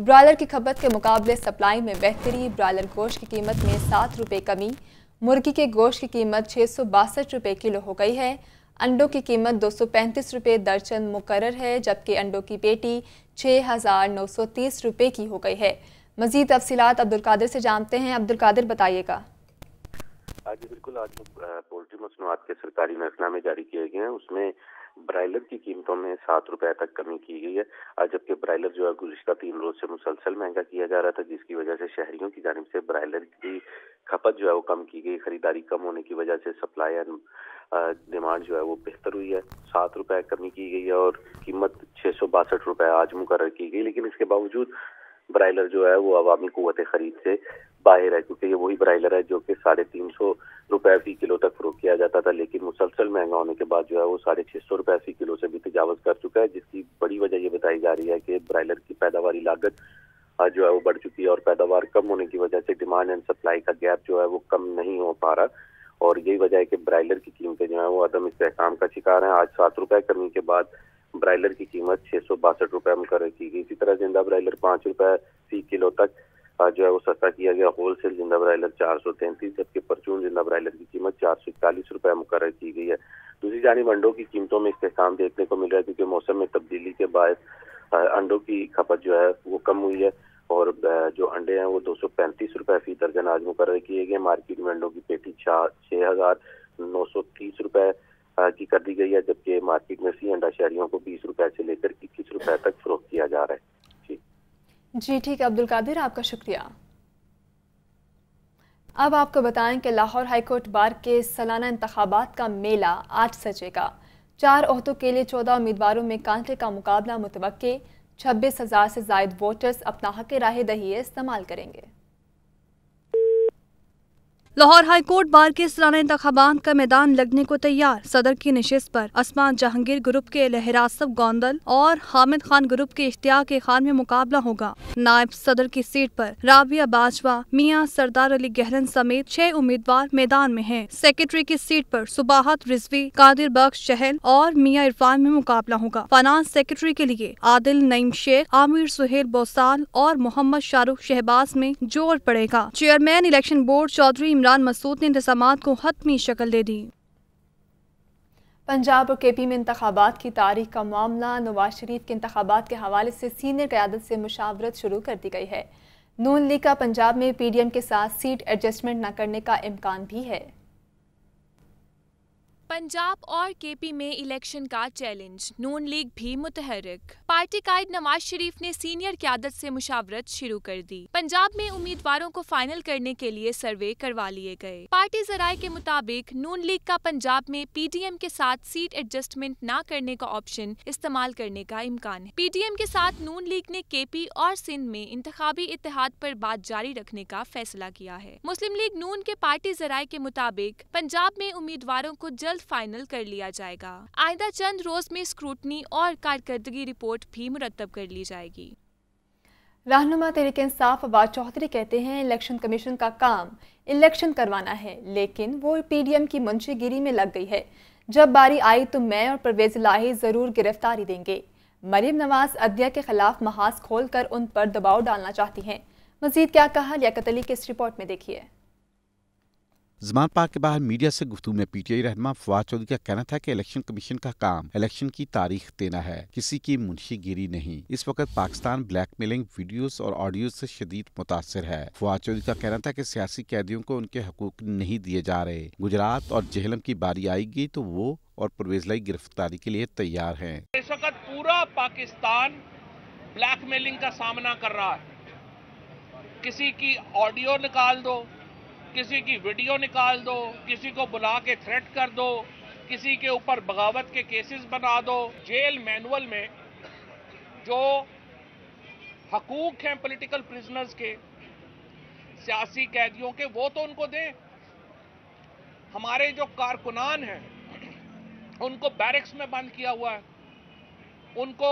Broiler की खपत के मुकाबले सप्लाई में बेहतरी ब्रायलर गोश्त की कीमत में सात रुपये कमी मुर्गी के गोश्त की कीमत छः सौ बासठ रुपये किलो हो गई है अंडों की कीमत दो सौ पैंतीस रुपये दर्जन मुकर है जबकि अंडों की पेटी छः हज़ार नौ सौ तीस रुपये की हो गई है मजीद तफसीत अब्दुल्कादिर से जानते हैं अब्दुल्कादिर बताइएगा आज हाँ बिल्कुल आज पोल्ट्री मसनूआत के सरकारी महकमा में जारी किए गए हैं उसमें ब्रायलर की कीमतों में सात रुपए तक कमी की गई है जबकि ब्रायलर जो है गुजशत तीन रोज से मुसलसल महंगा किया जा रहा था जिसकी वजह से शहरियों की जानब से ब्रायलर की खपत जो है वो कम की गई खरीदारी कम होने की वजह से सप्लाई एंड डिमांड जो है वो बेहतर हुई है सात रुपए कमी की गई है और कीमत छः सौ बासठ रुपए आज मुकर की गई लेकिन इसके बावजूद ब्रायलर जो है वो अवामी कुत खरीद से बाहर है क्योंकि ये वही ब्रायलर है जो कि साढ़े तीन सौ रुपए फी किलो तक फरोख किया जाता था लेकिन मुसलसल महंगा होने के बाद जो है वो साढ़े छह सौ रुपए फी किलो से भी तजावज कर चुका है जिसकी बड़ी वजह ये बताई जा रही है कि ब्रायलर की पैदावार लागत जो है वो बढ़ चुकी है और पैदावार कम होने की वजह से डिमांड एंड सप्लाई का गैप जो है वो कम नहीं हो पा रहा और यही वजह है कि ब्रायलर की कीमतें जो है वो अदम इसकाम का शिकार है आज सात रुपए कमी के बाद ब्रायलर की कीमत छह सौ बासठ रुपए मुकर की गई इसी तरह जिंदा ब्रायलर पांच रुपए फी किलो तक जो है वो सस्ता किया गया होल सेल जिंदा ब्रायलर चार सौ तैंतीस जबकि परचून जिंदा ब्रायलर की कीमत चार सौ इकतालीस रुपये मुकर की गई है दूसरी जानब अंडों की कीमतों में इस्तेमाल देखने को मिल रहा है क्योंकि मौसम में तब्दीली के बायस अंडों की खपत जो है वो कम हुई है और जो अंडे हैं वो दो सौ पैंतीस रुपए फी दर्जन आज मुकर किए गए मार्केट में अंडों की पेटी छह हज़ार नौ सौ तीस रुपए की कर दी गई है जबकि मार्केट में फी अंडा शहरियों को बीस रुपए से लेकर इक्कीस रुपए तक फरोख्त किया जा रहा है जी ठीक है अब्दुल कादिर आपका शुक्रिया अब आपको बताएं कि लाहौर हाईकोर्ट बार के सालाना इंतबात का मेला आज सजेगा चार अहदों के लिए चौदह उम्मीदवारों में कांटे का मुकाबला मुतवे छब्बीस हज़ार से जायद वोटर्स अपना हक राह दही इस्तेमाल करेंगे लाहौर हाईकोर्ट बार के सालाना इंतबात का मैदान लगने को तैयार सदर की नशस्त पर असमान जहांगीर ग्रुप के लहरासफ गोंदल और हामिद खान ग्रुप के इश्तिया के खान में मुकाबला होगा नायब सदर की सीट पर राबिया बाजवा मियां सरदार अली गहरन समेत छह उम्मीदवार मैदान में हैं। सेक्रेटरी की सीट पर सुबाहत रिजवी कादिर बख्श चहल और मियाँ इरफान में मुकाबला होगा फाइनांस सेक्रेटरी के लिए आदिल नईम शेख आमिर सुहेल बोसाल और मोहम्मद शाहरुख शहबाज में जोर पड़ेगा chairman election board Chaudhry Imran Masood ने इंतजाम को हतमी शक्ल दे दी पंजाब और के पी में इंतबात की तारीख का मामला नवाज शरीफ के इंतबात के हवाले से सीनियर क्यादत से मुशावरत शुरू कर दी गई है नून लीग का पंजाब में पी डी एम के साथ सीट एडजस्टमेंट न करने का इम्कान भी है पंजाब और केपी में इलेक्शन का चैलेंज नून लीग भी मुतहरक पार्टी कायद नवाज शरीफ ने सीनियर क्यादत से मुशावरत शुरू कर दी पंजाब में उम्मीदवारों को फाइनल करने के लिए सर्वे करवा लिए गए पार्टी जराये के मुताबिक नून लीग का पंजाब में पीडीएम के साथ सीट एडजस्टमेंट न करने का ऑप्शन इस्तेमाल करने का इम्कान है पीडीएम के साथ नून लीग ने केपी और सिंध में इंतबी इतिहाद पर बात जारी रखने का फैसला किया है मुस्लिम लीग नून के पार्टी जराये के मुताबिक पंजाब में उम्मीदवारों को जल्द जल्द फाइनल कर लिया जाएगा आइंदा चंद रोज में स्क्रूटनी और कारकर्दगी रिपोर्ट भी मुरतब कर ली जाएगी रहनुमा तरीके इंसाफ अबाद चौधरी कहते हैं इलेक्शन कमीशन का काम इलेक्शन करवाना है लेकिन वो पीडीएम की मुंशीगिरी में लग गई है जब बारी आई तो मैं और परवेज लाही ज़रूर गिरफ्तारी देंगे मरीम नवाज अदिया के खिलाफ महाज खोलकर उन पर दबाव डालना चाहती हैं मजीद क्या कहा लियाकत अली की इस रिपोर्ट में देखिए जमान पार्क के बाहर मीडिया से गुफ्तू में पीटीआई रहनमा फवाद चौधरी का कहना था कि इलेक्शन कमीशन का काम इलेक्शन की तारीख देना है किसी की मुंशी गिरी नहीं इस वक्त पाकिस्तान ब्लैकमेलिंग वीडियोस और ऑडियो ऐसी शदीद मुतासर है फवाद चौधरी का कहना था की सियासी कैदियों को उनके हकूक नहीं दिए जा रहे गुजरात और जहलम की बारी आएगी तो वो और परवेजलाई गिरफ्तारी के लिए तैयार है इस वक्त पूरा पाकिस्तान ब्लैक मेलिंग का सामना कर रहा है किसी की ऑडियो निकाल दो किसी की वीडियो निकाल दो किसी को बुला के थ्रेट कर दो किसी के ऊपर बगावत के केसेस बना दो जेल मैनुअल में जो हकूक हैं पॉलिटिकल प्रिजनर्स के सियासी कैदियों के वो तो उनको दें हमारे जो कारकुनान हैं उनको बैरिक्स में बंद किया हुआ है उनको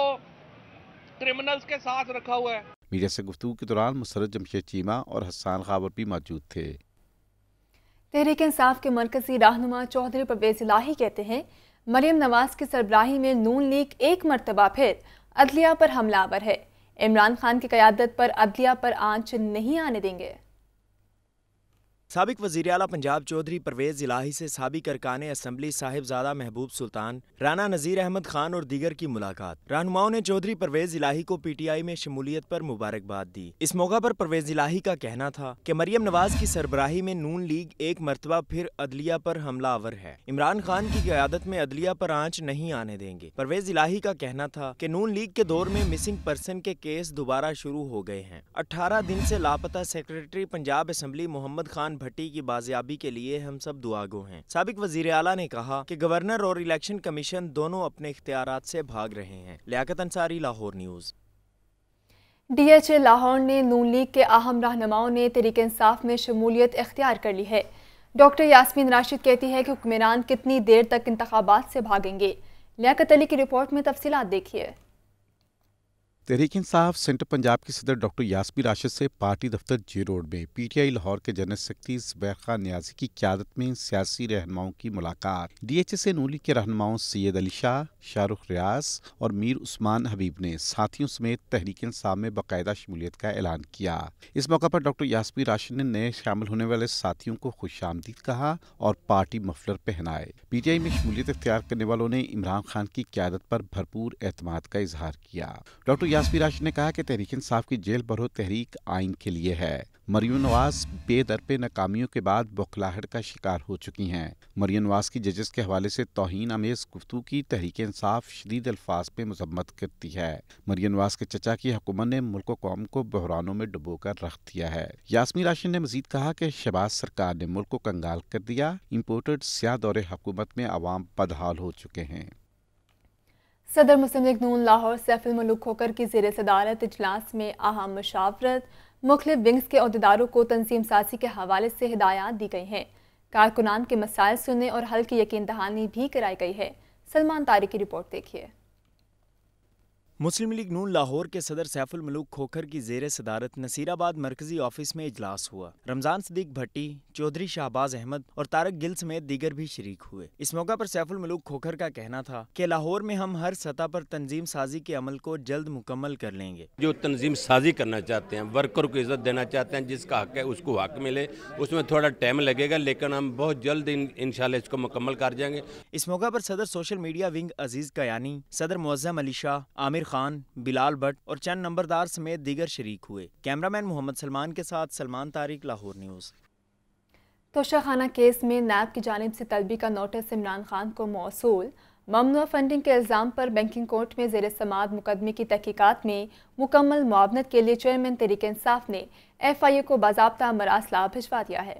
क्रिमिनल्स के साथ रखा हुआ है मीडिया से गुफ्तु के दौरान मुसरत जमशेद चीमा और हसान खावर भी मौजूद थे तहरीक इंसाफ के मरकजी रहनुमा चौधरी परवेज इलाही कहते हैं मरियम नवाज की सरबराही में नून लीग एक मरतबा फिर अदलिया पर हमलावर है इमरान खान की क्यादत पर अदलिया पर आँच नहीं आने देंगे सबक वजीर अला पंजाब चौधरी परवेज़ इलाही से सबक अरकान असम्बली साहिबजादा महबूब सुल्तान राना नज़ीर अहमद खान और दीगर की मुलाकात रहनुमाओं ने चौधरी परवेज़ इलाही को पी टी आई में शमूलियत पर मुबारकबाद दी इस मौका पर परवेज़ इलाही का कहना था कि मरियम नवाज की सरबराही में नून लीग एक मरतबा फिर अदलिया पर हमला अवर है इमरान खान की क्यादत में अदलिया पर आँच नहीं आने देंगे परवेज़ इलाही का कहना था की नून लीग के दौर में मिसिंग पर्सन के केस दोबारा शुरू हो गए हैं अठारह दिन ऐसी लापता सेक्रेटरी पंजाब असम्बली मोहम्मद खान भट्टी की बाजियाबी के लिए हम सब दुआगो हैं सबक वजीर अला ने कहा की गवर्नर और इलेक्शन कमीशन दोनों अपने इख्तियार से भाग रहे हैं Liaquat Ansari Lahore news D H A Lahore ने नून लीग के अहम रहनुमाओं ने तरीक इंसाफ में शमूलियत इख्तियार कर ली है डॉक्टर यासमीन राशिद कहती है कि हुक्मरान कितनी देर तक इंतबात से भागेंगे लियाकत अली की रिपोर्ट में तफसीत देखिए तहरीक इंसाफ सेंटर पंजाब के सदर डॉक्टर यासमी राशिद से पार्टी दफ्तर जे रोड में पीटीआई लाहौर के जनरल सेक्रेटरी जुबैर न्याजी की क्यादत में सियासी रहनुमाओं की मुलाकात डीएचए नूली के रहनुमाओं सैयद अली शाह शाहरुख रियाज और मीर उस्मान हबीब ने साथियों समेत तहरीक इंसाफ में बाकायदा शमूलियत का ऐलान किया इस मौका पर डॉक्टर यासमी राशिद ने नए शामिल होने वाले साथियों को खुश आमदीद कहा और पार्टी मफलर पहनाए पीटीआई में शमूलियत अख्तियार करने वालों ने इमरान खान की क्यादत पर भरपूर एतमाद का इजहार किया डॉक्टर यासफी राशि ने कहा कि तहरीक इंसाफ की जेल भरो तहरीक आइन के लिए है मरियम नवाज बेदरपे नाकामियों के बाद बौखलाहट का शिकार हो चुकी हैं मरियम नवाज की जजेस के हवाले से तोहन आमेज गुफ्तू की तहरीक इंसाफ शदीद अल्फाज पे मजम्मत करती है मरियम नवाज के चचा की हुकूमत ने मुल्क कौम को बहरानों में डुबो कर रख दिया है यासमी राशि ने मजीद कहा कि शहबाज सरकार ने मुल्क को कंगाल कर दिया इम्पोर्टेड सियाह दौरे हुकूमत में आवाम बदहाल हो चुके हैं सदर मुस्लिम लीग नून लाहौर मलुक खोकर की जेर सदारत इजलास में अहम मशावरत मुखल विंग्स के अहदेदारों को तनजीम साजी के हवाले से हिदायत दी गई हैं कारकुनान के मसाइल सुनने और हल की यकीन दहानी भी कराई गई है सलमान तारी की रिपोर्ट देखिए मुस्लिम लीग नून लाहौर के सदर सैफुल मलूक खोखर की जेर सदारत नसीराबाद मरकजी ऑफिस में इजलास हुआ रमजान सदीक भट्टी चौधरी शाहबाज अहमद और तारक गिल समेत दीगर भी शरीक हुए इस मौका पर सैफुल मलूक खोखर का कहना था कि लाहौर में हम हर सतह पर तंजीम साजी के अमल को जल्द मुकम्मल कर लेंगे जो तंजीम साजी करना चाहते हैं वर्कर को इज्जत देना चाहते हैं जिसका हक है उसको हक मिले उसमें थोड़ा टाइम लगेगा लेकिन हम बहुत जल्द इन इसको मुकम्मल कर जाएंगे इस मौका पर सदर social media wing Aziz Kayani सदर मुजम अली शाह आमिर खान बिलाल भट्ट और चंद नंबरदार समेत दीगर शरीक हुए कैमरामैन मोहम्मद सलमान के साथ सलमान तारिक लाहौर न्यूज़ तोशाखाना केस में नैब की जानब से तलबी का नोटिस इमरान खान को मौसू ममनू फंडिंग के इल्ज़ाम पर बैंकिंग कोर्ट में जेर समात मुकदमे की तहकीकत में मुकम्मल मुआवनत के लिए चेयरमैन तरीक इंसाफ ने एफ आई ए को बाबा मरासला भिजवा दिया है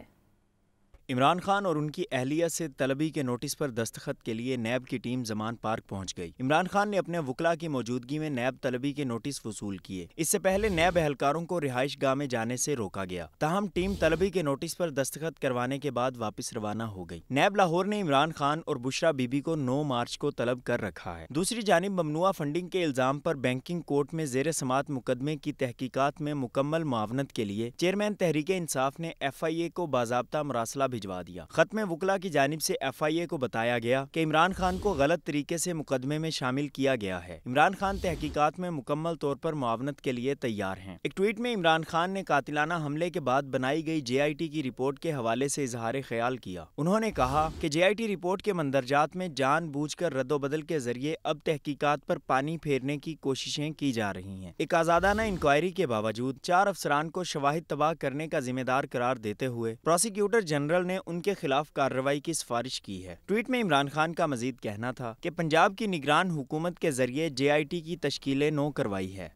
इमरान खान और उनकी अहलिया से तलबी के नोटिस पर दस्तखत के लिए नैब की टीम जमान पार्क पहुंच गई इमरान खान ने अपने वकला की मौजूदगी में नैब तलबी के नोटिस वसूल किए इससे पहले नैब एहलकारों को रिहाइश गाह में जाने से रोका गया तहम टीम तलबी के नोटिस पर दस्तखत करवाने के बाद वापस रवाना हो गई नैब लाहौर ने इमरान खान और बुशरा बीबी को नौ मार्च को तलब कर रखा है दूसरी जानब ममनुआ फंडिंग के इल्जाम पर बैंकिंग कोर्ट में जेर समात मुकदमे की तहकीकत में मुकम्मल मावनत के लिए चेयरमैन तहरीक इंसाफ ने एफ आई ए को बाबा मरासला भिजवा दिया खत्म वकला की जानब से एफ आई ए को बताया गया कि इमरान खान को गलत तरीके से मुकदमे में शामिल किया गया है इमरान खान तहकीकत में मुकम्मल तौर पर मुआवनत के लिए तैयार है एक ट्वीट में इमरान खान ने कातिलाना हमले के बाद बनाई गई जे आई टी की रिपोर्ट के हवाले ऐसी इजहार ख्याल किया उन्होंने कहा की जे आई टी रिपोर्ट के मंदरजात में जान बूझ कर रद्दोबदल के जरिए अब तहकीकत पर पानी फेरने की कोशिशें की जा रही है एक आजादाना इंक्वायरी के बावजूद चार अफसरान को शवाहिद तबाह करने का जिम्मेदार करार देते हुए प्रोसिक्यूटर जनरल ने उनके खिलाफ कार्रवाई की सिफारिश की है ट्वीट में इमरान खान का मजीद कहना था कि पंजाब की निगरान हुकूमत के जरिए जे आई टी की तश्कीलें नो करवाई है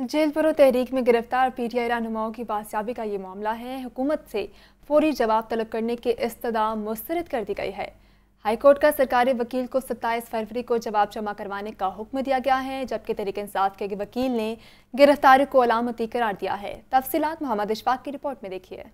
जेल परो तहरीक में गिरफ्तार पी टी आई रहनुमाओं की बासियाबी का ये मामला है हुकूमत से फौरी जवाब तलब करने के इस्तदा मुस्तरद कर दी गई है हाईकोर्ट का सरकारी वकील को 27 फरवरी को जवाब जमा करवाने का हुक्म दिया गया है जबकि तहरीक इंसाफ के वकील ने गिरफ्तारी को अलामती करार दिया है तफसीत मोहम्मद इशफाक की रिपोर्ट में देखिए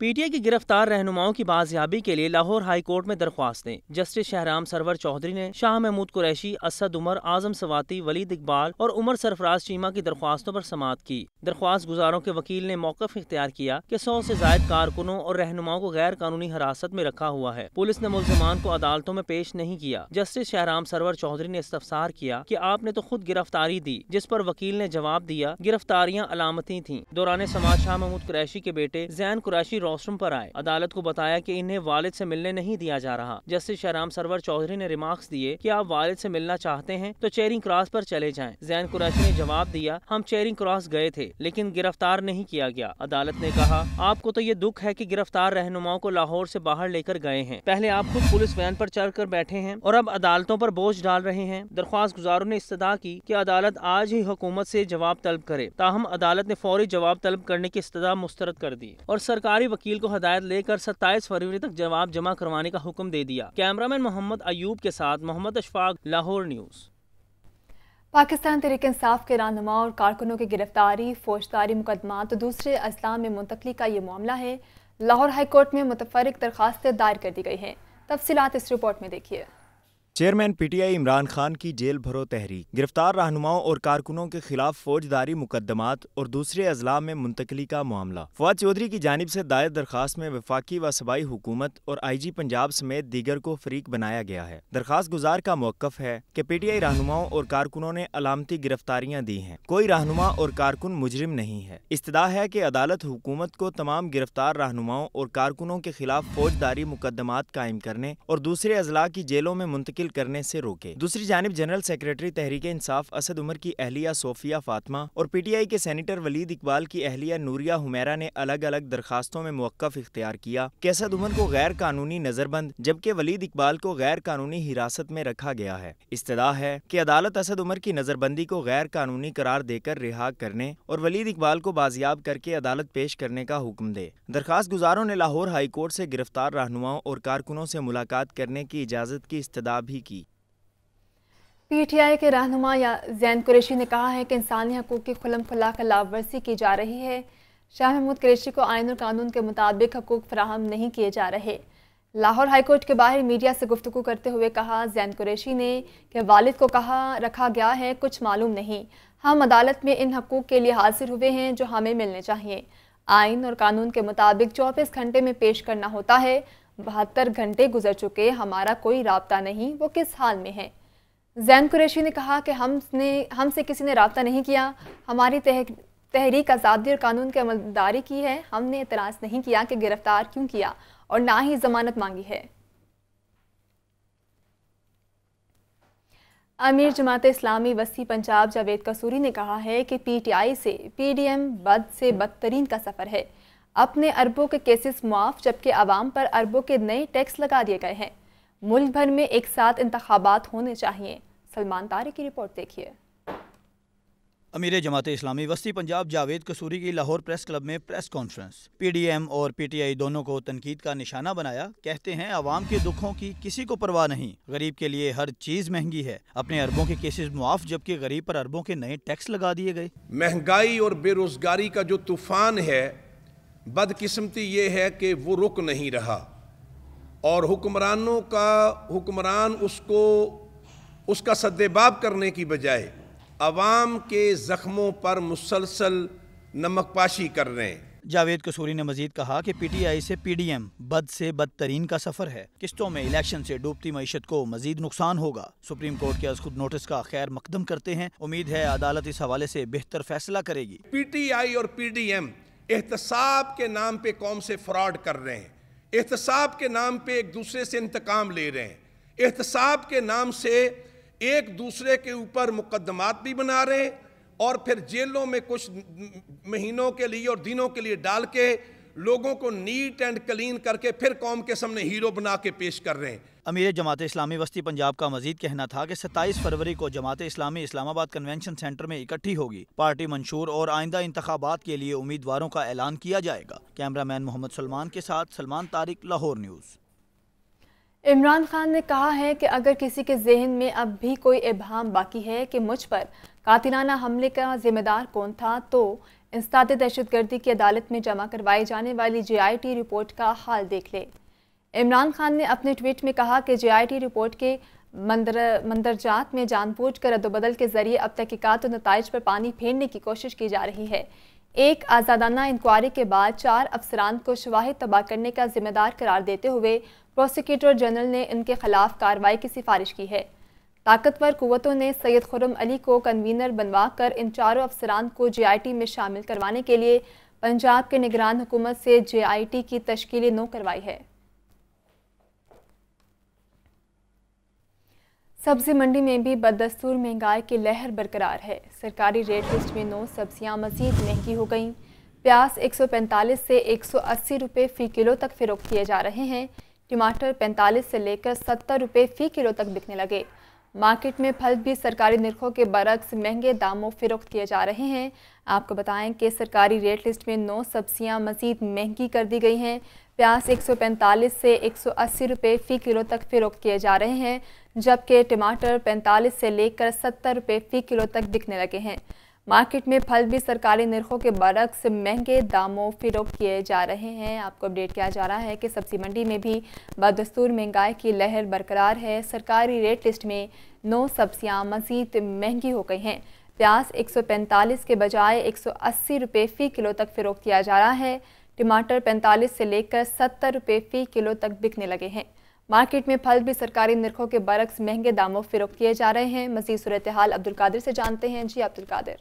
पीटीआई की गिरफ्तार रहनुमाओं की बाजियाबी के लिए लाहौर हाई कोर्ट में दरख्वास्त दें जस्टिस शहराम सरवर चौधरी ने शाह महमूद कुरैशी असद उमर आजम सवाती वलीद इकबाल और उमर सरफराज चीमा की दरख्वास्तों पर समात की दरख्वास्त गुजारों के वकील ने मौकफ इख्तियार किया कि सौ से जायद कारकुनों और रहनुमाओं को गैर कानूनी हिरासत में रखा हुआ है पुलिस ने मुलजमान को अदालतों में पेश नहीं किया जस्टिस शहराम सरवर चौधरी ने इस्तफसार किया की आपने तो खुद गिरफ्तारी दी जिस पर वकील ने जवाब दिया गिरफ्तारियाँ अलामती थी दौरान समाज शाह महमूद कुरैशी के बेटे जैन कुरैशी रोस्टम पर आए अदालत को बताया कि इन्हें वालिद से मिलने नहीं दिया जा रहा जस्टिस शराम सरवर चौधरी ने रिमार्क्स दिए कि आप वालिद से मिलना चाहते हैं तो चेरिंग क्रॉस पर चले जाएं। जैन कुरैशी ने जवाब दिया हम चेरिंग क्रॉस गए थे लेकिन गिरफ्तार नहीं किया गया अदालत ने कहा आपको तो ये दुख है की गिरफ्तार रहनुमाओं को लाहौर ऐसी बाहर लेकर गए हैं पहले आप खुद पुलिस वैन आरोप चढ़ कर बैठे हैं और अब अदालतों आरोप बोझ डाल रहे हैं दरख्वास्त गुजारों ने इस्तः की की अदालत आज ही हुकूमत ऐसी जवाब तलब करे ताहम अदालत ने फौरी जवाब तलब करने की इस्तः मुस्तरद कर दी और सरकारी वकील को हदायत लेकर सत्ताईस फरवरी तक जवाब जमा करवाने का हुक्म दे दिया कैमरामैन मोहम्मद अयूब के साथ मोहम्मद अशफाक लाहौर न्यूज़ पाकिस्तान तरीक इंसाफ के रहनुमा और कारकुनों की गिरफ्तारी फौजदारी मुकदमा तो दूसरे अजला में मुंतकली का ये मामला है लाहौर हाईकोर्ट में मुतफरक दरखास्तें दायर कर दी गई हैं तफसीत इस रिपोर्ट में देखिए चेयरमैन पीटीआई इमरान खान की जेल भरो तहरीक गिरफ्तार रहनुमाओं और कारकुनों के खिलाफ फौजदारी मुकदमात और दूसरे अजला में मुंतकली का मामला फवाद चौधरी की जानब से दायर दरखास्त में वफाकी व सबाई हुकूमत और आई जी पंजाब समेत दीगर को फरीक बनाया गया है दरखास्त गुजार का मौकफ है की पी टी आई रहनुमाओं और कारकुनों ने अलामती गिरफ्तारियाँ दी है कोई रहनुमा और कारकुन मुजरिम नहीं है इस्तदा है की अदालत हुकूमत को तमाम गिरफ्तार रहनुमाओं और कारकुनों के खिलाफ फौजदारी मुकदमात कायम करने और दूसरे अजला की जेलों में मुंतकिल करने से रोके दूसरी जानब जनरल सेक्रेटरी तहरीक इंसाफ असद उमर की अहलिया सोफिया फातमा और पीटीआई के सेनेटर वलीद इकबाल की अहलिया नूरिया हुमैरा ने अलग अलग दरखास्तों में मौकफ इख्तियार किया कि असद उमर को गैर कानूनी नजरबंद जबकि वलीद इकबाल को गैर कानूनी हिरासत में रखा गया है इस्तः है की अदालत असद उमर की नजरबंदी को गैर कानूनी करार देकर रिहा करने और वलीद इकबाल को बाजियाब करके अदालत पेश करने का हुक्म दे दरखास्त गुजारों ने लाहौर हाईकोर्ट से गिरफ्तार रहनुमाओं और कारकुनों से मुलाकात करने की इजाज़त की इस्तः भी की पीटीआई के रहनुमा या जैन कुरेशी ने कहा है कि इंसानी हकूक़ की खुलम खुला खिलाफ वर्जी की जा रही है शाह महमूद कुरेशी को आयन और कानून के मुताबिक हकूक़ फराहम नहीं किए जा रहे लाहौर हाईकोर्ट के बाहर मीडिया से गुफ्तु करते हुए कहा जैन कुरेशी ने कि वालिद को कहा रखा गया है कुछ मालूम नहीं हम अदालत में इन हकूक़ के लिए हाजिर हुए हैं जो हमें मिलने चाहिए आइन और कानून के मुताबिक चौबीस घंटे में पेश करना होता है बहत्तर घंटे गुजर चुके हमारा कोई रबता नहीं वो किस हाल में है जैन कुरैशी ने कहा कि हमने हमसे किसी ने रबता नहीं किया हमारी तह तहरीक आज़ादी और कानून की अमलदारी की है हमने इतराज नहीं किया कि गिरफ़्तार क्यों किया और ना ही जमानत मांगी है अमीर जमात इस्लामी वसी पंजाब जावेद कसूरी ने कहा है कि पीटीआई से पीडीएम बद से बदतरीन का सफ़र है अपने अरबों के केसेस मुआफ जबकि आवाम पर अरबों के नए टैक्स लगा दिए गए हैं मुल्क भर में एक साथ इंतबात होने चाहिए सलमान तारे की रिपोर्ट देखिए अमीर जमात इस्लामी वस्ती पंजाब जावेद कसूरी की लाहौर प्रेस क्लब में press conference P D M और पी टी आई दोनों को तनकीद का निशाना बनाया कहते हैं आवाम के दुखों की किसी को परवाह नहीं गरीब के लिए हर चीज़ महंगी है अपने अरबों के केसेस मुआफ जबकि गरीब पर अरबों के नए टैक्स लगा दिए गए महंगाई और बेरोजगारी का जो तूफान है बदकिस्मती ये है कि वो रुक नहीं रहा और हुक्मरानों का हुक्मरान उसको उसका सद्देबाब करने की बजाय आवाम के ज़ख्मों पर मुसलसल नमकपाशी कर रहे हैं जावेद कसूरी ने मजीद कहा कि पीटीआई से पीडीएम बद से बदतरीन का सफर है किस्तों में इलेक्शन से डूबती मीशत को मजीद नुकसान होगा सुप्रीम कोर्ट के अज खुद नोटिस का खैर मकदम करते हैं उम्मीद है अदालत इस हवाले से बेहतर फैसला करेगी पीटीआई और पीडीएम एहतसाब के नाम पे कौम से फ्रॉड कर रहे हैं एहतसाब के नाम पे एक दूसरे से इंतकाम ले रहे हैं एहतसाब के नाम से एक दूसरे के ऊपर मुकदमात भी बना रहे हैं और फिर जेलों में कुछ महीनों के लिए और दिनों के लिए डाल के लोगों को नीट एंड क्लीन करके फिर कौम के सामने हीरो बना के पेश कर रहे हैं अमीर जमात इस्लामी वस्ती पंजाब का मजीद कहना था कि सत्ताईस फरवरी को जमात इस्लामी इस्लामाबाद कन्वेंशन सेंटर में इकट्ठी होगी पार्टी मंशूर और आइंदा इंतबात के लिए उम्मीदवारों का ऐलान किया जाएगा कैमरा मैन मोहम्मद सलमान के साथ सलमान तारिक लाहौर न्यूज़ इमरान खान ने कहा है कि अगर किसी के जहन में अब भी कोई इबहम बाकी है कि मुझ पर कातिलाना हमले का जिम्मेदार कौन था तो दहशत दहशतगर्दी की अदालत में जमा करवाई जाने वाली जे आई टी रिपोर्ट का हाल देख ले इमरान खान ने अपने ट्वीट में कहा कि जे आई टी रिपोर्ट के मंदर मंदरजात में जानबूझ कर रद्दबदल के जरिए अब तहकीकत और नतज पर पानी फेरने की कोशिश की जा रही है एक आज़ादाना इंक्वायरी के बाद चार अफसरान को शवाहिद तबाह करने का जिम्मेदार करार देते हुए प्रोसिक्यूटर जनरल ने इनके खिलाफ कार्रवाई की सिफारिश की है ताकतवर कुतों ने सैयद खुरम अली को कन्वीनर बनवा कर इन चारों अफसरान को जे आई टी में शामिल करवाने के लिए पंजाब के निगरान हुकूमत से जे आई टी की तश्ली नो करवाई है सब्जी मंडी में भी बदस्तूर महंगाई की लहर बरकरार है सरकारी रेट लिस्ट में नौ सब्जियां मजीद महंगी हो गईं प्याज 145 से 180 रुपए फ़ी किलो तक फ़रोख किए जा रहे हैं टमाटर 45 से लेकर 70 रुपए फ़ी किलो तक बिकने लगे मार्केट में फल भी सरकारी निरखों के बरक्स महंगे दामों फरोख्त किए जा रहे हैं आपको बताएं कि सरकारी रेट लिस्ट में नौ सब्जियां मजीद महंगी कर दी गई हैं प्याज 145 से 180 रुपए फ़ी किलो तक फरोख्त किए जा रहे हैं जबकि टमाटर 45 से लेकर 70 रुपए फ़ी किलो तक बिकने लगे हैं मार्केट में फल भी सरकारी निरखों के बरक्स महंगे दामों फिरोख किए जा रहे हैं आपको अपडेट किया जा रहा है कि सब्जी मंडी में भी बदस्तूर महंगाई की लहर बरकरार है सरकारी रेट लिस्ट में नौ सब्जियां मजीद महंगी हो गई हैं प्याज 145 के बजाय 180 रुपए फ़ी किलो तक फ़िरोख किया जा रहा है टमाटर पैंतालीस से लेकर सत्तर रुपये फ़ी किलो तक बिकने लगे हैं मार्केट में फल भी सरकारी निरखों के बरक्स महंगे दामों फिरोख किए जा रहे हैं मजीद सूरत हाल अब्दुल कादिर से जानते हैं जी अब्दुल कादिर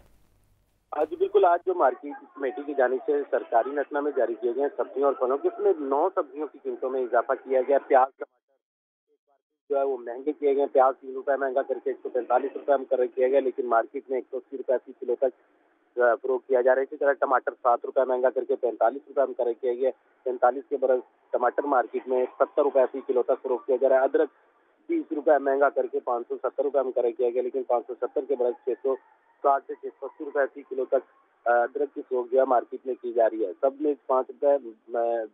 आज बिल्कुल आज जो मार्केट कमेटी की जानी से सरकारी नटना में जारी किए गए सब्जियों और फलों के उसमें नौ सब्जियों की कीमतों में इजाफा किया गया प्याज टमाटर जो है वो महंगे किए गए प्याज तीन रुपए महंगा करके एक सौ पैंतालीस रुपये में कर किया गया लेकिन मार्केट में एक सौ अस्सी रुपए अस्सी किलो तक फरोख किया जा रहा है इसी तरह टमाटर सात रुपये महंगा करके पैंतालीस रुपए में कर किया गया पैंतालीस के बरस टमाटर मार्केट में सत्तर रुपए अस्सी किलो तक फ्रोक किया जा रहा है अदरक तीस रुपए महंगा करके पाँच सौ सत्तर रुपये में कर किया गया लेकिन पाँच सौ सत्तर के बरस छह सौ साठ से छह सौ अस्सी रुपए अस्सी किलो तक अदरक की थोक जो मार्केट में की जा रही है सब में पाँच रुपए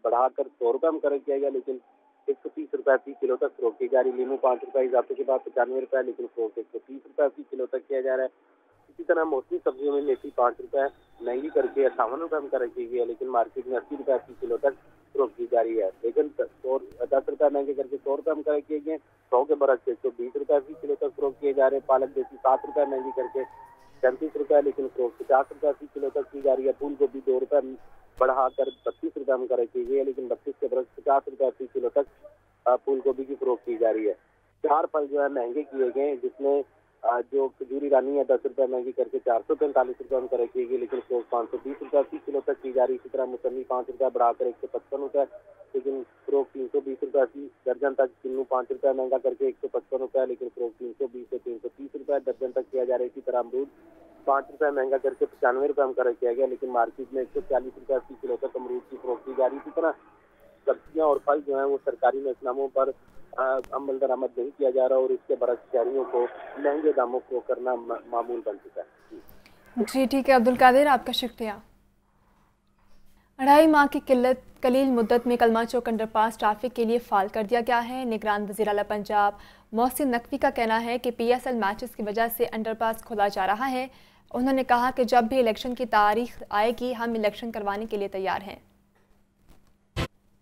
बढ़ाकर सौ रुपए में करें किया गया लेकिन एक सौ तीस रुपए प्रति किलो तक फ्रोक की जा रही लीमू पाँच रुपए इजाफे के बाद पचानवे रुपए लेकिन फ्रोक एक सौ तीस रुपए प्रति किलो तक किया जा रहा है इसी तरह मौसमी सब्जियों में मेथी पाँच रुपए महंगी करके अट्ठावन रुपए में कर की गई है लेकिन मार्केट में अस्सी रुपए प्रति किलो तक फ्रोक की जा रही है लेकिन दस रुपए महंगे करके सौ रुपए में कर किए गए सौ के बरस एक सौ बीस रुपए प्रति किलो तक फ्रोक किए जा रहे हैं पालक देसी सात रुपए महंगी करके सैंतीस रुपए लेकिन पचास रुपए फी किलो तक की जा रही है फूल गोभी दो रुपए बढ़ाकर बत्तीस रुपए में कर की गई है लेकिन बत्तीस के बरस पचास रुपए फी किलो तक फूल गोभी की फरोख की जा रही है चार फल जो है महंगे किए गए जिसमें जो खजूरी रानी है दस रुपए महंगी करके चार सौ पैंतालीस रुपए में करे की गई लेकिन फ्रोक पाँच सौ बीस रुपए फी किलो तक की जा रही है इसी तरह मौसमी पाँच रुपए बढ़ाकर एक सौ पचपन रुपए लेकिन फ्रोक तीन सौ बीस रुपए अस्सी दर्जन तक किन्नू पाँच रुपए महंगा करके एक सौ पचपन रुपए लेकिन फ्रोक तीन सौ बीस से तीन रुपए दर्जन तक किया जा रहा है इसी तरह अमरूद पांच रुपए महंगा करके पचानवे रुपए में कर किया गया लेकिन मार्केट में एक सौ चालीस रुपए अस्सी किलो तक अमरूद की फरोख्त की जा रही इसी तरह सब्जियाँ और फल जो है वो सरकारी मैसनामों पर अमल दरामद नहीं किया जा रहा और इसके बरस शहरियों को महंगे दामों को करना मामूल बन चुका है जी ठीक है अब्दुल कादिर आपका शुक्रिया अढ़ाई माह की किल्लत कलील मुद्दत में कलमा चौक अंडरपास ट्रैफिक के लिए फाल कर दिया गया है निगरान वजी अला पंजाब मोहसिन नकवी का कहना है कि पी एस एल मैचेस की वजह से अंडरपास खोला जा रहा है उन्होंने कहा कि जब भी इलेक्शन की तारीख आएगी हम इलेक्शन करवाने के लिए तैयार हैं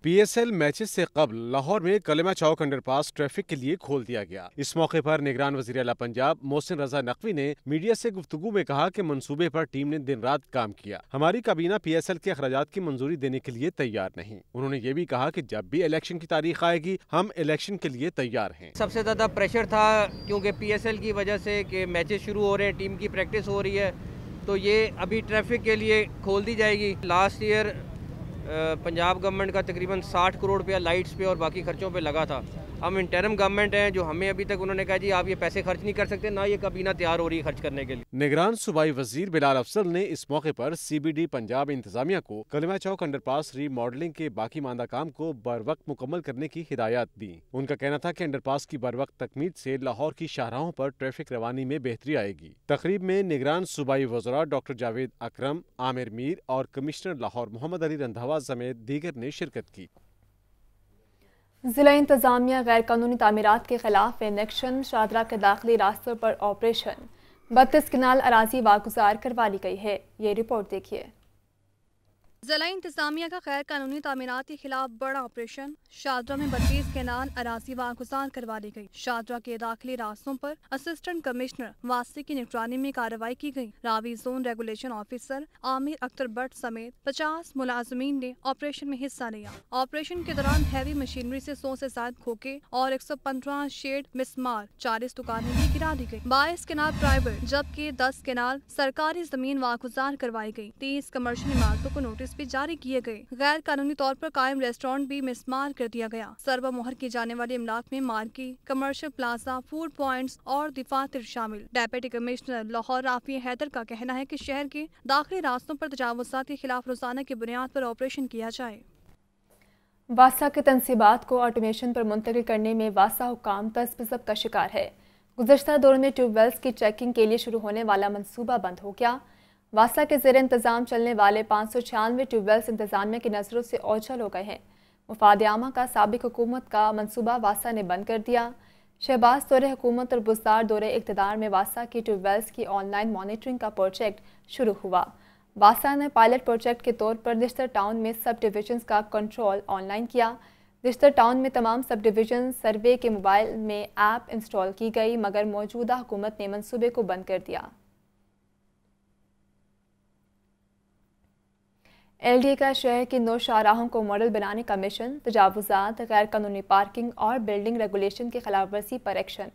पीएसएल मैचेस से कबल लाहौर में कलेमा चौक अंडरपास ट्रैफिक के लिए खोल दिया गया इस मौके पर निगरान वजी अला पंजाब मोहसिन रजा नकवी ने मीडिया से गुफ्तु में कहा कि मंसूबे पर टीम ने दिन रात काम किया हमारी काबीना पीएसएल के अखराज की मंजूरी देने के लिए तैयार नहीं उन्होंने ये भी कहा की जब भी इलेक्शन की तारीख आएगी हम इलेक्शन के लिए तैयार है सबसे ज्यादा प्रेशर था क्यूँकी पी एस एल की वजह से मैचेस शुरू हो रहे हैं टीम की प्रैक्टिस हो रही है तो ये अभी ट्रैफिक के लिए खोल दी जाएगी लास्ट ईयर पंजाब गवर्नमेंट का तकरीबन 60 करोड़ रुपया लाइट्स पे और बाकी खर्चों पे लगा था हम इंटरम गवर्नमेंट हैं जो हमें अभी तक उन्होंने कहा जी आप ये पैसे खर्च नहीं कर सकते ना ये कबीना तैयार हो रही है खर्च करने के लिए निगरान सूबाई वजीर बिलाल अफसल ने इस मौके पर सीबीडी पंजाब इंतजामिया को कलमा चौक अंडरपास रीमॉडलिंग के बाकी मांदा काम को बर वक्त मुकम्मल करने की हिदायत दी उनका कहना था की अंडरपास की बर वक्त तकमील ऐसी लाहौर की शाहराहों आरोप ट्रैफिक रवानी में बेहतरी आएगी तकरीब में निगरान सूबाई वजरा डॉक्टर जावेद अक्रम आमिर मीर और कमिश्नर लाहौर मोहम्मद अली रंधावा समेत दीगर ने शिरकत की ज़िला इंतज़ामिया गैरकानूनी तमीरत के ख़िलाफ़ एक्शन शादरा के दाखिली रास्तों पर ऑपरेशन बत्तीस किनाल अराजी वागुजार करवा ली गई है ये रिपोर्ट देखिए जिला इंतजामिया का गैर कानूनी तमीरत के खिलाफ बड़ा ऑपरेशन शादरा में बत्तीस केनान अरासी वागुजार करवा ली गई शादरा के दाखिले रास्तों पर असिस्टेंट कमिश्नर वासी की निगरानी में कार्रवाई की गई Ravi zone regulation officer Amir Akhtar Bhatt समेत 50 मुलाजमीन ने ऑपरेशन में हिस्सा लिया ऑपरेशन के दौरान हैवी मशीनरी ऐसी सौ ऐसी सात खोखे और एक सौ पंद्रह शेड मिसमार चालीस दुकानें भी गिरा दी गयी बाईस केनाल प्राइवेट जबकि दस केनाल सरकारी जमीन वागुजार करवाई गयी तीस कमर्शियल इमारतों को नोटिस एसपी जारी किए गए गैर कानूनी तौर पर कायम रेस्टोरेंट भी मिसमार कर दिया गया सरबा मोहर की जाने वाले इमलाक में marquee commercial plaza food points और दिफातर शामिल डेप्यूटी कमिश्नर लाहौर राफी हैदर का कहना है कि शहर के दाखिल रास्तों पर तजावजात के खिलाफ रोजाना की बुनियाद पर ऑपरेशन किया जाए वासा के तनसीबात को ऑटोमेशन पर मुंतकिल करने में वासा हुकाम तस्ब का शिकार है गुजशत दौर में ट्यूबवेल्स की चेकिंग के लिए शुरू होने वाला मनसूबा बंद हो गया वासा के जेर इंतजाम चलने वाले पाँच सौ छियानवे ट्यूबवेल्स इंतजामिया की नज़रों से ओझल हो गए हैं मुफादयामा का सबक हुकूमत का मनसूबा वासा ने बंद कर दिया शहबाज दौरे हुकूमत और बुजदार दौरे इकतदार में वासा की ट्यूबवेल्स की ऑनलाइन मॉनिटरिंग का प्रोजेक्ट शुरू हुआ वासा ने पायलट प्रोजेक्ट के तौर पर रिश्तर टाउन में सब डिवीजन का कंट्रोल ऑनलाइन किया रिश्तर टाउन में तमाम सब डिवीजन सर्वे के मोबाइल में ऐप इंस्टॉल की गई मगर मौजूदा हुकूमत ने मनसूबे को बंद कर दिया एलडीए का शहर की नौ शाहराहों को मॉडल बनाने का मिशन तजावजात गैर कानूनी पार्किंग और बिल्डिंग रेगुलेशन की खिलाफ वर्जी पर एक्शन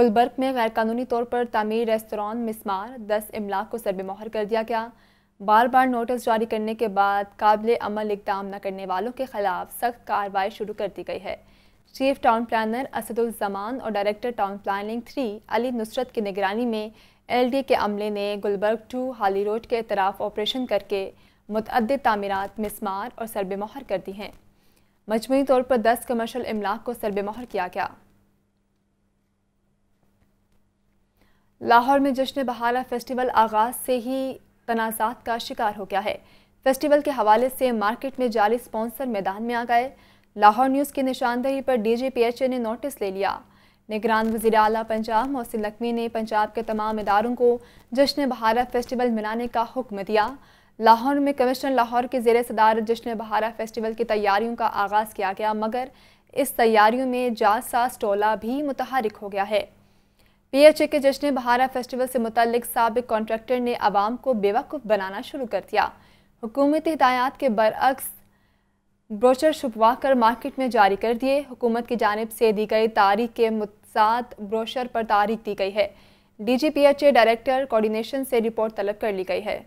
गुलबर्ग में गैर कानूनी तौर पर तमीर रेस्तरान मिसमार दस इमलाक को सरब मोहर कर दिया गया बार बार नोटिस जारी करने के बाद काबिल अमल इकदाम न करने वालों के खिलाफ सख्त कार्रवाई शुरू कर दी गई है चीफ टाउन प्लानर असदुलजमान और director town planning three Ali Nusrat की निगरानी में एलडीए के अमले ने गुलबर्ग टू हाली रोड के अतराफ़ ऑपरेशन करके मतदद तमीरत मिसमार और सरब महर कर दी हैं मजमू तौर पर दस कमर्शल इमलाक को सरब महर किया गया लाहौर में जश्न बहाला फेस्टिवल आगाज़ से ही तनाज़ात का शिकार हो गया है फेस्टिवल के हवाले से मार्केट में जाली स्पॉन्सर मैदान में आ गए लाहौर न्यूज़ की निशानदेही पर D G P H A ने नोटिस ले लिया निगरान वजी अला पंजाब मोहसिन नकवी ने पंजाब के तमाम इदारों को जश्न बहारा फेस्टिवल मनाने का हुक्म दिया लाहौर में कमिश्नर लाहौर के जेर सदार जश्न बहारा फेस्टिवल की तैयारियों का आगाज़ किया गया मगर इस तैयारियों में जासास टोला भी मुतहरक हो गया है पी एच ए के जश्न बहारा फेस्टिवल से मुतल सबक कॉन्ट्रैक्टर ने आवाम को बेवकूफ़ बनाना शुरू कर दिया हुकूमती हदायत के बरअक्स ब्रोचर छुपवा कर मार्केट में जारी कर दिए हुकूमत की जानब से दी गई तारीख के मुसाद ब्रोशर पर तारीख दी गई है D G P H A director coordination से रिपोर्ट तलब कर ली गई है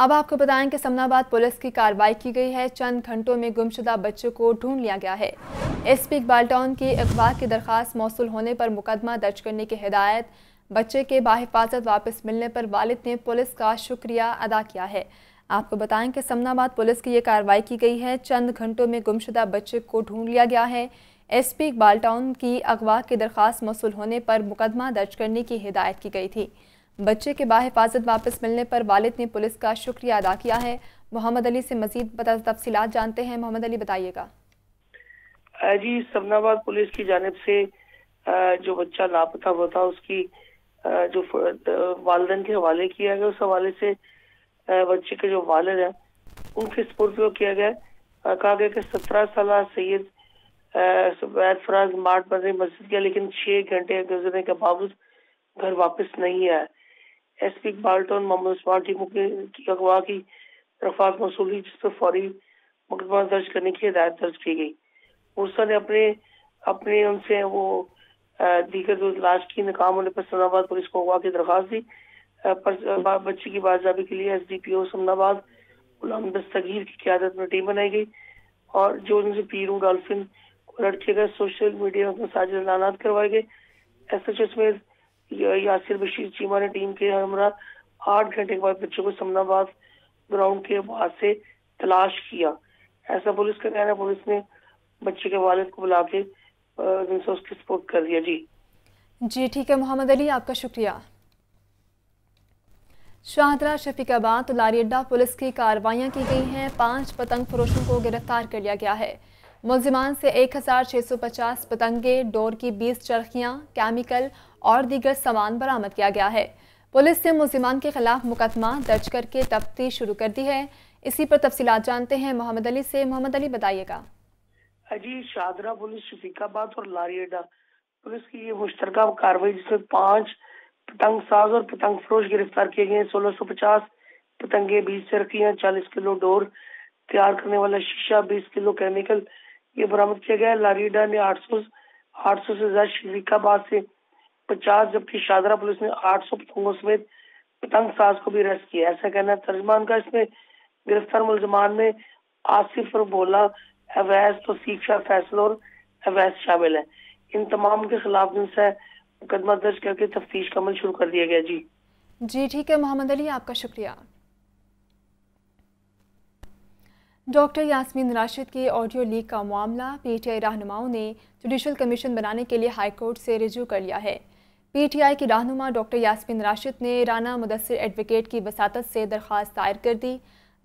अब आपको बताएं कि समनाबाद पुलिस की कार्रवाई की गई है चंद घंटों में गुमशुदा बच्चों को ढूंढ लिया गया है एस इकबाल टाउन की अखबार की दरख्वास्त मौसू होने पर मुकदमा दर्ज करने की हिदायत बच्चे के बाहिफाजत वापस मिलने पर वालिद ने पुलिस का शुक्रिया अदा किया है आपको बताएं कि समनाबाद पुलिस की ये कार्रवाई की गई है चंद घंटों में गुमशुदा बच्चे को ढूंढ लिया गया है एस इकबाल टाउन की अगवा की दरख्वास्त मौसू होने पर मुकदमा दर्ज करने की हिदायत की गई थी बच्चे के बाहिफाजत वापस मिलने पर वालिद ने पुलिस का शुक्रिया अदा किया है मोहम्मद अली से मजीद तफसी जानते हैं मोहम्मद अली बताइएगा जी समनाबाद पुलिस की जानब से जो बच्चा लापता हुआ था उसकी जो वालदन के हवाले किया गया उस हवाले से बच्चे के जो वालद है उनके स्पूर्त किया गया कहा गया कि सत्रह साल सैयद सुबैर फराज मार्ट बन मस्जिद गया लेकिन छह घंटे गुजरने के बावजूद घर वापस नहीं आया एसपी बाल्टन मोहम्मद उस्मान मुख्य की अगवा की रफात मसूली जिस पर फौरी मुकदमा दर्ज करने की हिदायत दर्ज की गई मूसा ने अपने अपने उनसे वो दीगर जो लाश की नाकाम होने पर सनाबाद पुलिस को अगवा की दरखास्त दी पर बच्ची की बाजाबी के लिए S D P O Samanabad Ghulam Dastgir की क्यादत में टीम बनाई गई और जो उनसे पीरू डॉल्फिन को लड़के का सोशल मीडिया में साजिश लानात करवाए गए एस एच ओ समेत यासिर बशीर चीमा ने टीम के हमरा आठ घंटे के बाद बच्चों को समनाबाद ग्राउंड के बाद से तलाश किया ऐसा पुलिस का कहना पुलिस ने बच्चे के वालिद को बुला के उसकी सपोर्ट कर दिया जी जी ठीक है मोहम्मद अली आपका शुक्रिया शाहदरा शफीकाबाद लारी अड्डा पुलिस की कार्रवाइयाँ की गई हैं पांच पतंग फरोशों को गिरफ्तार कर लिया गया है मुलजमान से 1650 पतंगे डोर की 20 चरखियाँ केमिकल और दीगर सामान बरामद किया गया है पुलिस ने मुलजमान के खिलाफ मुकदमा दर्ज करके तफ्तीश शुरू कर दी है इसी पर तफसीत जानते हैं मोहम्मद अली से मोहम्मद अली बताइएगा अजी शाहदरा पुलिस शफीकाबाद और लारियडा पुलिस की ये मुश्तर कार्रवाई जिसमें पाँच पतंग साज और पतंग फरोश गिरफ्तार किए गए सोलह सौ पचास पतंगे बीस चरखियाँ चालीस किलो डोर तैयार करने वाला शीशा बीस किलो केमिकल ये बरामद किया गया लारीडा ने 800 800 से ज्यादा शरीकाबाद से 50 जबकि शादरा पुलिस ने 800 पतंगों समेत पतंग साज को भी अरेस्ट किया ऐसा कहना तर्जमान का इसमें गिरफ्तार मुलजमान में आसिफ और भोला अवैध तो शिक्षा फैसल और अवैध शामिल है इन तमाम के खिलाफ जिनसे मुकदमा दर्ज करके तफ्तीश का अमल शुरू कर दिया गया जी जी ठीक है मोहम्मद अली आपका शुक्रिया डॉक्टर यासमीन राशिद के ऑडियो लीक का मामला पीटीआई रहनुमाओं ने जुडिशल कमीशन बनाने के लिए हाईकोर्ट से रिजू कर लिया है पीटीआई की रहनुमा डॉक्टर यासमीन राशिद ने राना मुदसर एडवोकेट की वसात से दरख्वास्त दायर कर दी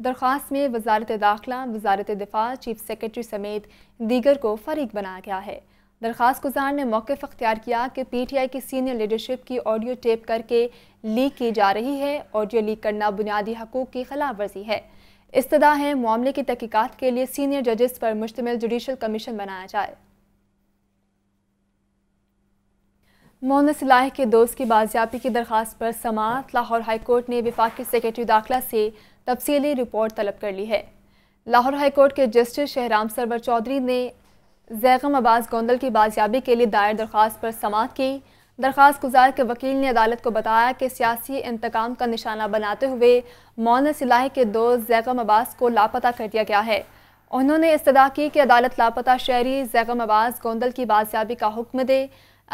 दरख्वास्त में वजारत दाखिला वजारत दिफा चीफ सेक्रेटरी समेत दीगर को फरीक बनाया गया है दरख्वास्त गुजार ने मौक़ अख्तियार किया कि पी टी आई की सीनियर लीडरशिप की ऑडियो टेप करके लीक की जा रही है ऑडियो लीक करना बुनियादी हकूक़ की खिलाफ वर्जी है इस्तः है मामले की तहकीकत के लिए सीनियर जजेस पर मुश्तमिल जुडिशल कमीशन बनाया जाए मोहन सलाह के दोस्त की बाजियाबी की दरख्वास्त पर समात लाहौर हाईकोर्ट ने विफाक सेक्रेटरी दाखिला से तफसीली रिपोर्ट तलब कर ली है लाहौर हाईकोर्ट के जस्टिस शहराम सरवर चौधरी ने जैगम अब्बास गोंदल की बाजियाबी के लिए दायर दरख्वास्त पर समात की दरख्वास्त गुजार के वकील ने अदालत को बताया कि सियासी इंतकाम का निशाना बनाते हुए मोनस सिलाई के दो जैगम अब्बास को लापता कर दिया गया है उन्होंने इस्तदा की कि अदालत लापता शहरी जैगम अब्बास गोंदल की बाजियाबी का हुक्म दे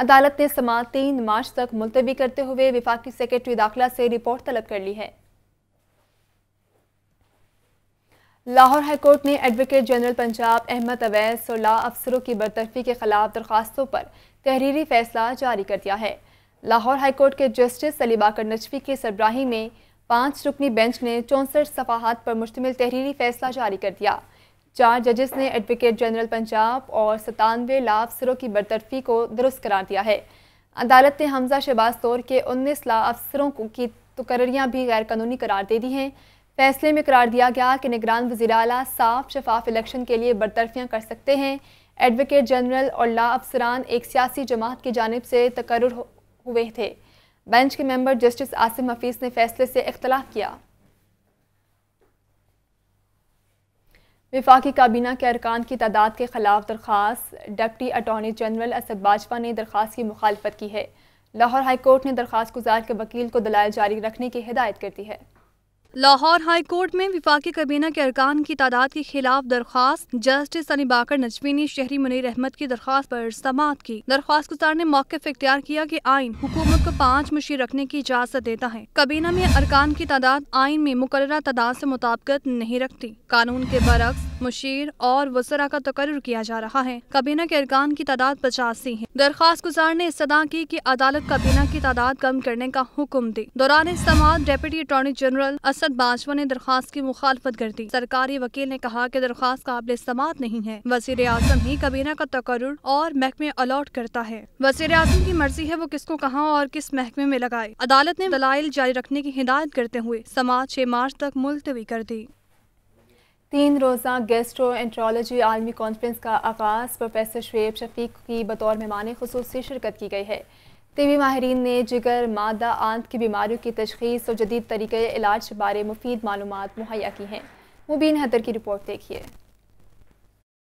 अदालत ने समात तीन मार्च तक मुलतवी करते हुए विफाक सेक्रेटरी दाखिला से रिपोर्ट तलब कर ली है लाहौर हाईकोर्ट ने एडवोकेट जनरल पंजाब अहमद अवैस और ला अफसरों की बरतफी के खिलाफ दरख्वास्तों पर तहरीरी फैसला जारी कर दिया है लाहौर हाईकोर्ट के जस्टिस सलीबाकर नजफी की सरबराही में पाँच रुकनी बेंच ने चौंसठ सफाहत पर मुश्तमिल तहरीरी फैसला जारी कर दिया चार जजेस ने एडवोकेट जनरल पंजाब और सतानवे लाभ अफसरों की बरतरफी को दुरुस्त करार दिया है अदालत ने हमजा शहबाज तौर के उन्नीस लाख अफसरों की तकर्रियाँ भी गैरकानूनी करार दे दी हैं फैसले में करार दिया गया कि निगरान वजी साफ शफाफ इलेक्शन के लिए बरतरफियाँ कर सकते हैं एडवोकेट जनरल और ला अफसरान एक सियासी जमात की जानब से तकर हुए थे बेंच के मेंबर जस्टिस आसिम हफीज़ ने फैसले से इख्तलाफ किया विफाकी काबीना के अरकान की तादाद के खिलाफ दरख्वास्त deputy attorney general Asad Bajwa ने दरख्वास्त की मुखालफत की है लाहौर हाईकोर्ट ने दरख्वास्त गुजार के वकील को दलाल जारी रखने की हिदायत कर दी है लाहौर हाई कोर्ट में विफाकी काबीना के अरकान की तादाद के खिलाफ दरख्वास्त जस्टिस अली बाकर नजवी ने शहरी मुनीर अहमद की दरख्वास्त पर समात की दरख्वास्त गुजार ने मौके इख्तियार किया कि आइन हुकूमत को पाँच मशीर रखने की इजाज़त देता है काबीना में अरकान की तादाद आइन में मुकर तादाद ऐसी मुताबकत नहीं रखती कानून के बरक्स मुशीर और वसरा का तकर किया जा रहा है काबीना के अरकान की तादाद पचासी है दरख्वास्त गुजार ने सदा की कि अदालत काबीना की तादाद कम करने का हुक्म दे दौरान इस्तेमाल deputy attorney general Arshad Bajwa ने दरखास्त की मुखालफत कर दी सरकारी वकील ने कहा की दरखास्त काबिल समात नहीं है वजीर आजम ही कबीना का तकर और महकमे अलॉट करता है वजीर आजम की मर्जी है वो किसको कहाँ और किस महकमे में लगाए अदालत ने दलाइल जारी रखने की हिदायत करते हुए समाज छह मार्च तक मुलतवी कर दी तीन रोज़ा गेस्ट्रो एंट्रोलॉजी आलमी कॉन्फ्रेंस का आगाज़ प्रोफेसर शुब शफीक की बतौर मेहमान खसूस शिरकत की गई है तबी माहरीन ने जिगर मादा आंत की बीमारियों की तशखीस और जदीद तरीके इलाज के बारे मुफीद मालूम मुहैया की हैं मुबीन हैदर की रिपोर्ट देखिए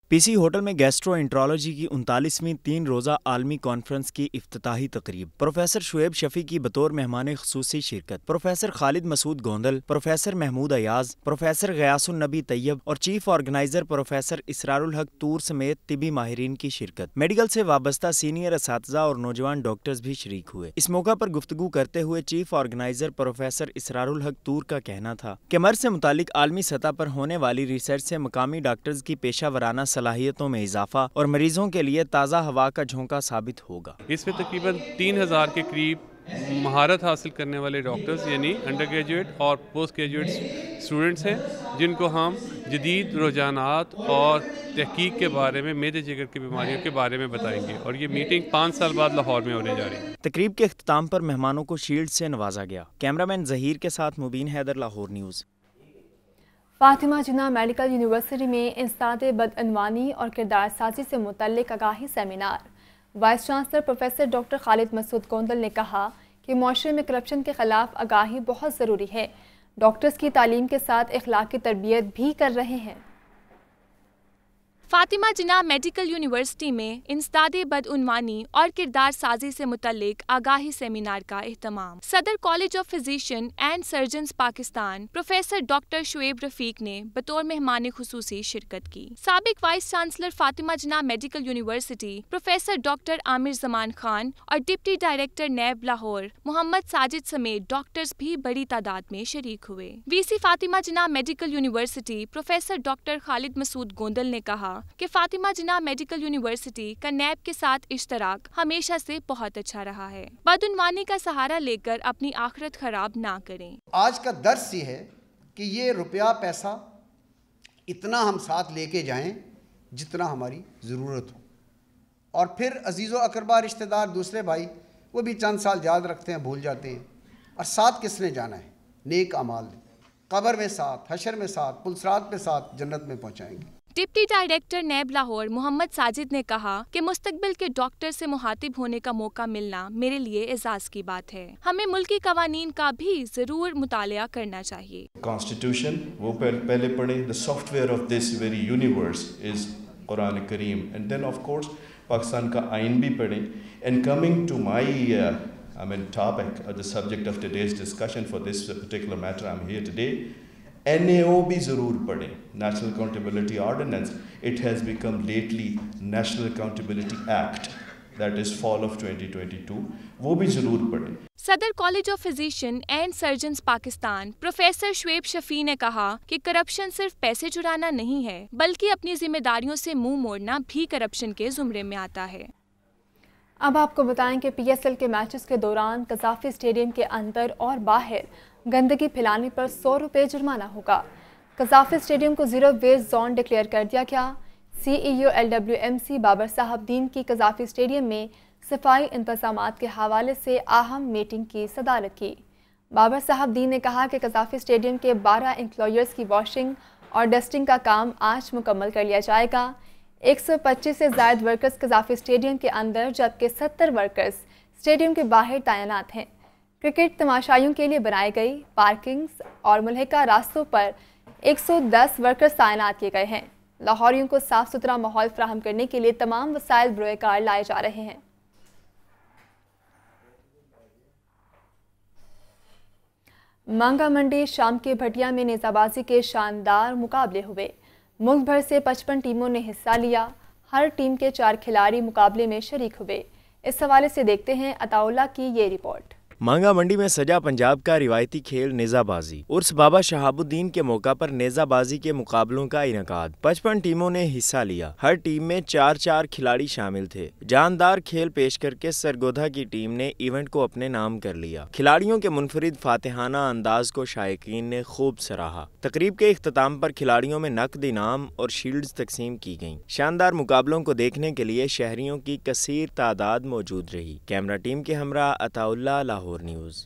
पीसी होटल में गैस्ट्रो इंट्रोलॉजी की उनतालीसवीं तीन रोज़ा आलमी कॉन्फ्रेंस की अफ्ताही तकरीब प्रोफेसर शुएब शफी की बतौर मेहमान खसूसी शिरकत professor Khalid Masood Gondal professor Mahmood Ayaz professor Ghiyasul Nabi Nabi Tayyab और चीफ ऑर्गेनाइजर प्रोफेसर इसरारुल हक तूर समेत तिबी माहरीन की शिरकत मेडिकल से वाबस्ता सीनियर इस और नौजवान डॉक्टर्स भी शरीक हुए इस मौका पर गुफ्तु करते हुए चीफ ऑर्गेनाइजर प्रोफेसर इसरारुल हक तूर का कहना था कि मर्ज से मुतल आलमी सतह पर होने वाली रिसर्च से मकामी डॉक्टर्स की पेशा वराना सलाहियतों में इजाफा और मरीजों के लिए ताज़ा हवा का झोंका साबित होगा इसमें तकरीबन तीन हज़ार के करीब महारत हासिल करने वाले डॉक्टर्स यानी अंडर ग्रेजुएट और पोस्ट ग्रेजुएट स्टूडेंट्स हैं जिनको हम जदीद रुझानात और तहकीक के बारे में मेदे जिगर की बीमारियों के बारे में बताएंगे और ये मीटिंग पाँच साल बाद लाहौर में होने जा रही है तकरीब के अख्ताम पर मेहमानों को शील्ड से नवाजा गया कैमरामैन जहीर के साथ Mubeen Haider Lahore news Fatima Jinnah medical university में इंसाद बदअनवानी और किरदार साजी से मुतल आगाही seminar vice chancellor professor doctor Khalid Masood Gondal ने कहा कि माशरे में करप्शन के ख़िलाफ़ आगाही बहुत ज़रूरी है डॉक्टर्स की तालीम के साथ अखलाक की तरबियत भी कर रहे हैं फातिमा जना मेडिकल यूनिवर्सिटी में इंसदाद बदउनवानी और किरदार साजी से मुतलिक आगाही सेमिनार का अहतमाम सदर college of physician and surgeon Pakistan professor doctor Shoaib Rafiq ने बतौर मेहमान खसूसी शिरकत की सबक vice chancellor Fatima Jinnah medical university professor doctor Amir Zaman Khan और deputy director NAB Lahore Mohammad Sajid समेत डॉक्टर्स भी बड़ी तादाद में शरीक हुए we C Fatima Jinnah medical university professor doctor Khalid Masood Gondal ने कहा कि फातिमा जिना मेडिकल यूनिवर्सिटी का नैब के साथ इश्तराक हमेशा से बहुत अच्छा रहा है बदनवानी का सहारा लेकर अपनी आखिरत खराब ना करें आज का दर्श ये है कि ये रुपया पैसा इतना हम साथ लेके जाएं जितना हमारी ज़रूरत हो और फिर अजीज़ व अकरबा रिश्तेदार दूसरे भाई वो भी चंद साल याद रखते हैं भूल जाते हैं और साथ किसने जाना है नेक अमाल कबर में साथ हशर में साथ पुलसरात में साथ जन्नत में पहुँचाएँगे deputy director NAB Lahore Mohammad Sajid ने कहा कि मुस्तबिल के डॉक्टर से मुहातिब होने का मौका मिलना मेरे लिए एजाज की बात है हमें मुल्की कवानीन का भी जरूर मुताल करना चाहिए कॉन्स्टिट्यूशन वो पहले पढ़े software of this very universe is Quran Karim and then of course Pakistan का आइन भी पढ़े and coming to my I mean topic the subject of today's discussion for this particular matter I am here today NAO भी ज़रूर पढ़ें national accountability ordinance it has become lately national accountability act that is fall of 2022 वो भी ज़रूर पढ़ें सदर college of physician and surgeon Pakistan professor Shoaib Shafi ने कहा कि करप्शन सिर्फ पैसे चुराना नहीं है बल्कि अपनी जिम्मेदारियों से मुंह मोड़ना भी करप्शन के जुमरे में आता है अब आपको बताएं कि पीएसएल के मैचेस के दौरान कजाफी स्टेडियम के अंदर और बाहर गंदगी फैलाने पर सौ रुपये जुर्माना होगा कजाफी स्टेडियम को जीरो वेस्ट जोन डिक्लेयर कर दिया गया C E O L W M C Babar Sahib Din की कजाफी स्टेडियम में सफाई इंतजाम के हवाले से अहम मीटिंग की सदारत की बाबर साहब दीन ने कहा कि कजाफी स्टेडियम के बारह इंप्लॉयर्स की वॉशिंग और डस्टिंग का काम आज मुकम्मल कर लिया जाएगा 125 से जायद वर्कर्स कजाफी स्टेडियम के अंदर जबकि 70 वर्कर्स स्टेडियम के बाहर तैनात हैं क्रिकेट तमाशाइयों के लिए बनाई गई पार्किंग्स और मुलहका रास्तों पर 110 वर्कर्स तैनात किए गए हैं लाहौरियों को साफ सुथरा माहौल फ्राहम करने के लिए तमाम वसायल ब्रोकार लाए जा रहे हैं मांगा मंडी शाम के भटिया में नेजाबाजी के शानदार मुकाबले हुए मुल्क भर से 55 टीमों ने हिस्सा लिया हर टीम के चार खिलाड़ी मुकाबले में शरीक हुए इस हवाले से देखते हैं अताउल्ला की ये रिपोर्ट मांगा मंडी में सजा पंजाब का रिवायती खेल नेजाबाजी उर्स बाबा शहाबुद्दीन के मौका पर नेजाबाजी के मुकाबलों का इनका पचपन टीमों ने हिस्सा लिया हर टीम में चार चार खिलाड़ी शामिल थे जानदार खेल पेश करके सरगोधा की टीम ने इवेंट को अपने नाम कर लिया खिलाड़ियों के मुनफरद फातेहाना अंदाज को शायकीन ने खूब सराहा तकरीब के अख्ताम पर खिलाड़ियों में नकद इनाम और शील्ड तकसीम की गयी शानदार मुकाबलों को देखने के लिए शहरियों की कसर तादाद मौजूद रही कैमरा टीम के हमरा अताउल्ला लाहौर लाहौर न्यूज़